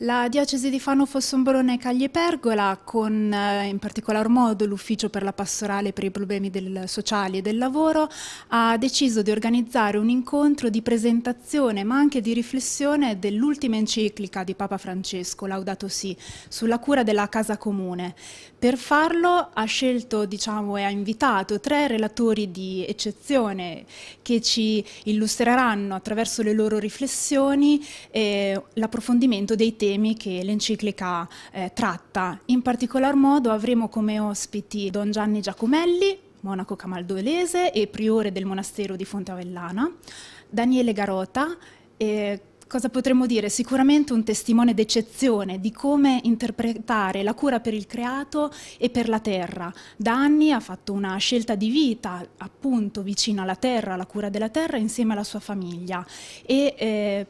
La diocesi di Fano Fossombrone Caglie Pergola, con eh, in particolar modo l'ufficio per la pastorale per i problemi del, sociali e del lavoro, ha deciso di organizzare un incontro di presentazione ma anche di riflessione dell'ultima enciclica di Papa Francesco, Laudato Si, sulla cura della casa comune. Per farlo ha scelto diciamo, e ha invitato tre relatori di eccezione che ci illustreranno attraverso le loro riflessioni eh, l'approfondimento dei temi temi che l'enciclica eh, tratta. In particolar modo avremo come ospiti Don Gianni Giacomelli, monaco camaldolese e priore del monastero di Fonte Avellana, Daniele Garota, eh, cosa potremmo dire? Sicuramente un testimone d'eccezione di come interpretare la cura per il creato e per la terra. Da anni ha fatto una scelta di vita appunto vicino alla terra, alla cura della terra insieme alla sua famiglia e eh,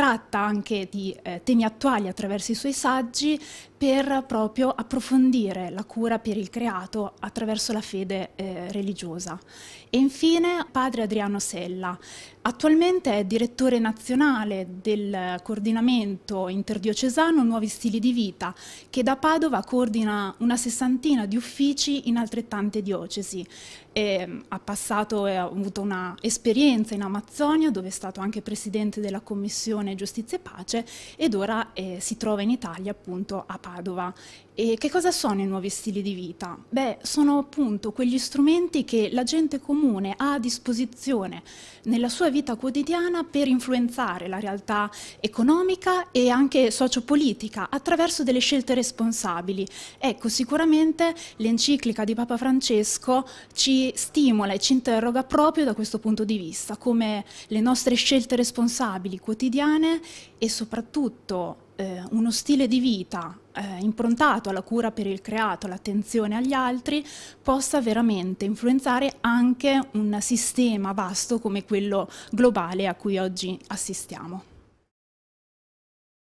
tratta anche di eh, temi attuali attraverso i suoi saggi per proprio approfondire la cura per il creato attraverso la fede eh, religiosa. E infine padre Adriano Sella, attualmente è direttore nazionale del coordinamento interdiocesano Nuovi Stili di Vita, che da Padova coordina una sessantina di uffici in altrettante diocesi. E, mm, ha passato e ha avuto un'esperienza in Amazzonia, dove è stato anche presidente della Commissione Giustizia e Pace, ed ora eh, si trova in Italia appunto a Padova. Padova. E che cosa sono i nuovi stili di vita? Beh, sono appunto quegli strumenti che la gente comune ha a disposizione nella sua vita quotidiana per influenzare la realtà economica e anche sociopolitica attraverso delle scelte responsabili. Ecco, sicuramente l'enciclica di Papa Francesco ci stimola e ci interroga proprio da questo punto di vista, come le nostre scelte responsabili quotidiane e soprattutto eh, uno stile di vita eh, improntato alla cura per il creato, all'attenzione agli altri, possa veramente influenzare anche un sistema vasto come quello globale a cui oggi assistiamo.